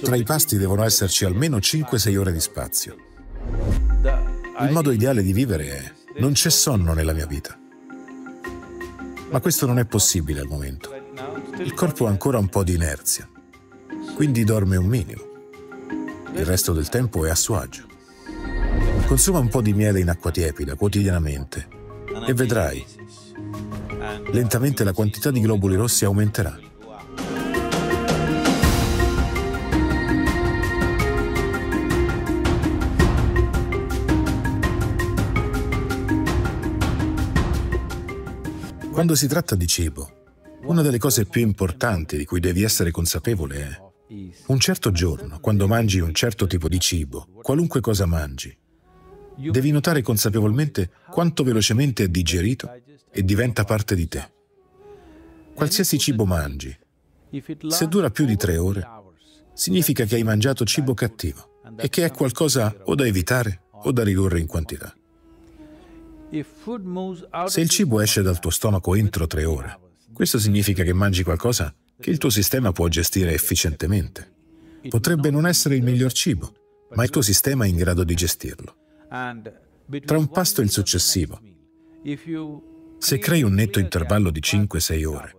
Tra i pasti devono esserci almeno 5-6 ore di spazio. Il modo ideale di vivere è non c'è sonno nella mia vita. Ma questo non è possibile al momento. Il corpo ha ancora un po' di inerzia, quindi dorme un minimo. Il resto del tempo è a suo agio. Consuma un po' di miele in acqua tiepida quotidianamente e vedrai, lentamente la quantità di globuli rossi aumenterà. Quando si tratta di cibo, una delle cose più importanti di cui devi essere consapevole è un certo giorno, quando mangi un certo tipo di cibo, qualunque cosa mangi, devi notare consapevolmente quanto velocemente è digerito e diventa parte di te. Qualsiasi cibo mangi, se dura più di tre ore, significa che hai mangiato cibo cattivo e che è qualcosa o da evitare o da ridurre in quantità. Se il cibo esce dal tuo stomaco entro tre ore, questo significa che mangi qualcosa che il tuo sistema può gestire efficientemente. Potrebbe non essere il miglior cibo, ma il tuo sistema è in grado di gestirlo. Tra un pasto e il successivo, se crei un netto intervallo di 5-6 ore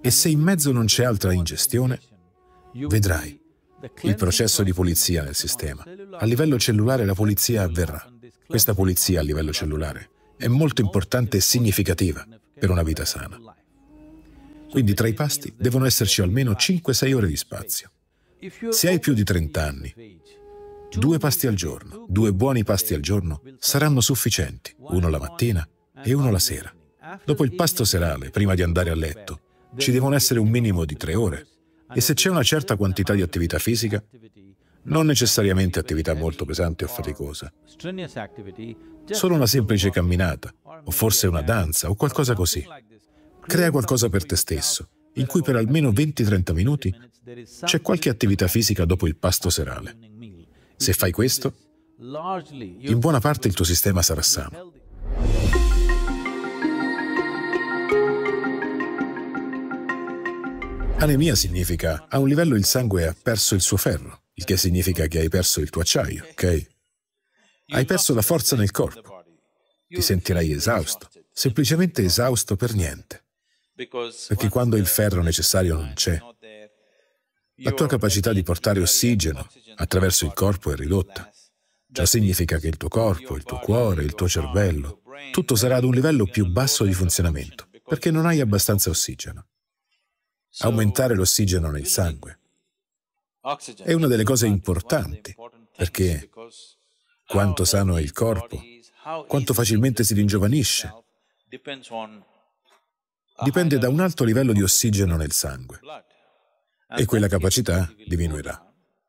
e se in mezzo non c'è altra ingestione, vedrai il processo di pulizia nel sistema. A livello cellulare la pulizia avverrà. Questa pulizia a livello cellulare è molto importante e significativa per una vita sana. Quindi tra i pasti devono esserci almeno 5-6 ore di spazio. Se hai più di 30 anni, due pasti al giorno, due buoni pasti al giorno saranno sufficienti, uno la mattina e uno la sera. Dopo il pasto serale, prima di andare a letto, ci devono essere un minimo di tre ore. E se c'è una certa quantità di attività fisica, non necessariamente attività molto pesante o faticosa, solo una semplice camminata, o forse una danza, o qualcosa così. Crea qualcosa per te stesso, in cui per almeno 20-30 minuti c'è qualche attività fisica dopo il pasto serale. Se fai questo, in buona parte il tuo sistema sarà sano. Anemia significa a un livello il sangue ha perso il suo ferro il che significa che hai perso il tuo acciaio, ok? Hai perso la forza nel corpo, ti sentirai esausto, semplicemente esausto per niente, perché quando il ferro necessario non c'è, la tua capacità di portare ossigeno attraverso il corpo è ridotta. Ciò significa che il tuo corpo, il tuo cuore, il tuo cervello, tutto sarà ad un livello più basso di funzionamento, perché non hai abbastanza ossigeno. Aumentare l'ossigeno nel sangue è una delle cose importanti, perché quanto sano è il corpo, quanto facilmente si ringiovanisce, dipende da un alto livello di ossigeno nel sangue e quella capacità diminuirà.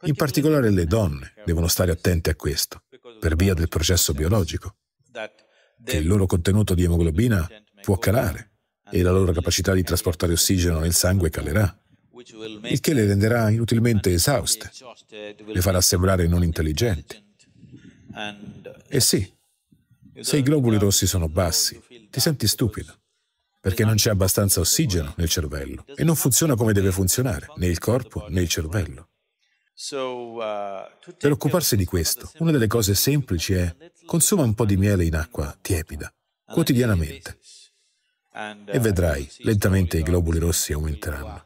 In particolare le donne devono stare attente a questo, per via del processo biologico, che il loro contenuto di emoglobina può calare e la loro capacità di trasportare ossigeno nel sangue calerà il che le renderà inutilmente esauste, le farà sembrare non intelligenti. E sì, se i globuli rossi sono bassi, ti senti stupido, perché non c'è abbastanza ossigeno nel cervello e non funziona come deve funzionare, né il corpo né il cervello. Per occuparsi di questo, una delle cose semplici è consuma un po' di miele in acqua tiepida, quotidianamente, e vedrai, lentamente i globuli rossi aumenteranno.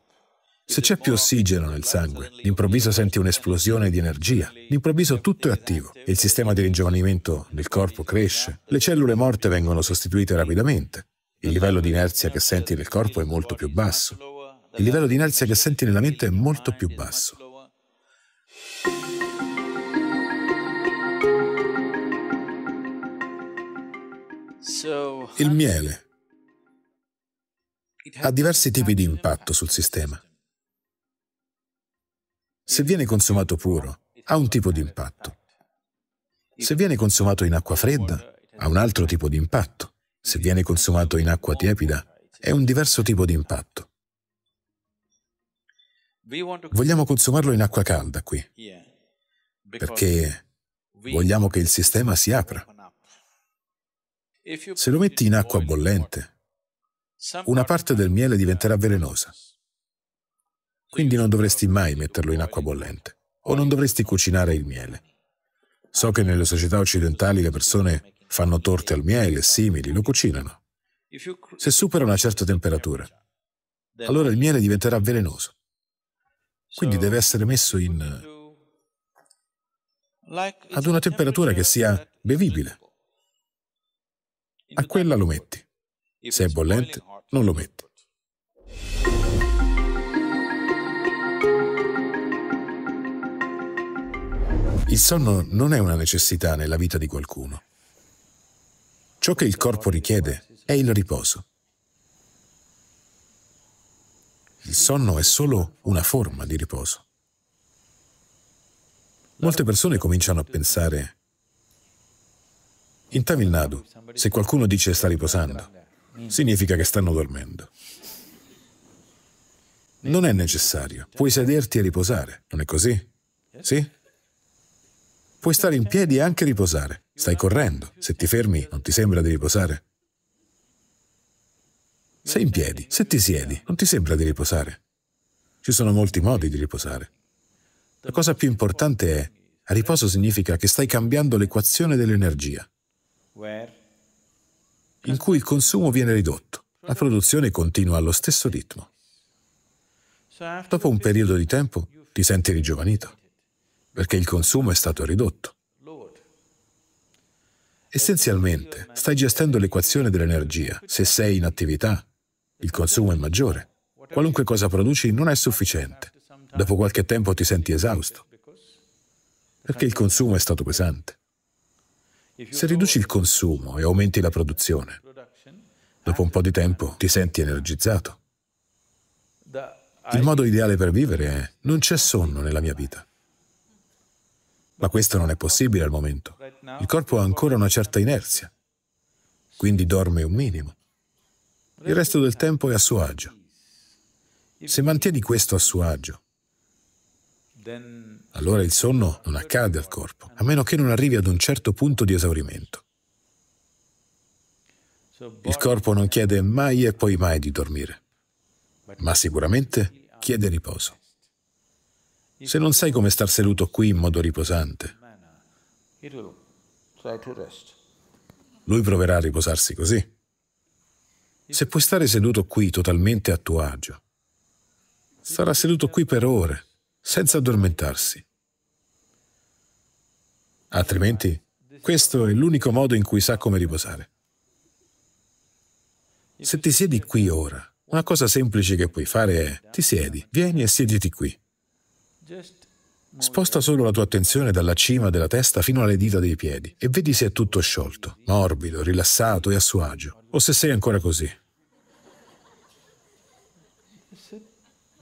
Se c'è più ossigeno nel sangue, d'improvviso senti un'esplosione di energia, d'improvviso tutto è attivo, il sistema di ringiovanimento del corpo cresce, le cellule morte vengono sostituite rapidamente, il livello di inerzia che senti nel corpo è molto più basso, il livello di inerzia che senti nella mente è molto più basso. Il miele ha diversi tipi di impatto sul sistema. Se viene consumato puro, ha un tipo di impatto. Se viene consumato in acqua fredda, ha un altro tipo di impatto. Se viene consumato in acqua tiepida, è un diverso tipo di impatto. Vogliamo consumarlo in acqua calda qui, perché vogliamo che il sistema si apra. Se lo metti in acqua bollente, una parte del miele diventerà velenosa. Quindi non dovresti mai metterlo in acqua bollente o non dovresti cucinare il miele. So che nelle società occidentali le persone fanno torte al miele e simili, lo cucinano. Se supera una certa temperatura, allora il miele diventerà velenoso. Quindi deve essere messo in... ad una temperatura che sia bevibile. A quella lo metti. Se è bollente, non lo metti. Il sonno non è una necessità nella vita di qualcuno. Ciò che il corpo richiede è il riposo. Il sonno è solo una forma di riposo. Molte persone cominciano a pensare, in Tamil Nadu, se qualcuno dice sta riposando, significa che stanno dormendo. Non è necessario, puoi sederti e riposare, non è così? Sì? Puoi stare in piedi e anche riposare. Stai correndo. Se ti fermi, non ti sembra di riposare? Sei in piedi. Se ti siedi, non ti sembra di riposare. Ci sono molti modi di riposare. La cosa più importante è, a riposo significa che stai cambiando l'equazione dell'energia, in cui il consumo viene ridotto. La produzione continua allo stesso ritmo. Dopo un periodo di tempo ti senti ringiovanito perché il consumo è stato ridotto. Essenzialmente, stai gestendo l'equazione dell'energia. Se sei in attività, il consumo è maggiore. Qualunque cosa produci non è sufficiente. Dopo qualche tempo ti senti esausto, perché il consumo è stato pesante. Se riduci il consumo e aumenti la produzione, dopo un po' di tempo ti senti energizzato. Il modo ideale per vivere è non c'è sonno nella mia vita. Ma questo non è possibile al momento. Il corpo ha ancora una certa inerzia, quindi dorme un minimo. Il resto del tempo è a suo agio. Se mantieni questo a suo agio, allora il sonno non accade al corpo, a meno che non arrivi ad un certo punto di esaurimento. Il corpo non chiede mai e poi mai di dormire, ma sicuramente chiede riposo se non sai come star seduto qui in modo riposante. Lui proverà a riposarsi così. Se puoi stare seduto qui totalmente a tuo agio, starà seduto qui per ore, senza addormentarsi. Altrimenti, questo è l'unico modo in cui sa come riposare. Se ti siedi qui ora, una cosa semplice che puoi fare è ti siedi, vieni e siediti qui. Sposta solo la tua attenzione dalla cima della testa fino alle dita dei piedi e vedi se è tutto sciolto, morbido, rilassato e a suo agio, o se sei ancora così.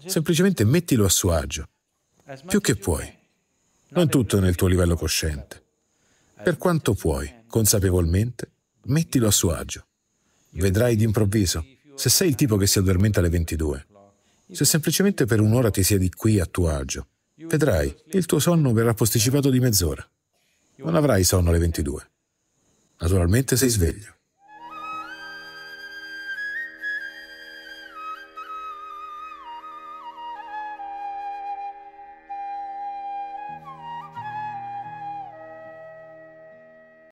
Semplicemente mettilo a suo agio, più che puoi, non tutto nel tuo livello cosciente. Per quanto puoi, consapevolmente, mettilo a suo agio. Vedrai d'improvviso, se sei il tipo che si addormenta alle 22, se semplicemente per un'ora ti siedi qui a tuo agio, Vedrai, il tuo sonno verrà posticipato di mezz'ora. Non avrai sonno alle 22. Naturalmente sei sveglio.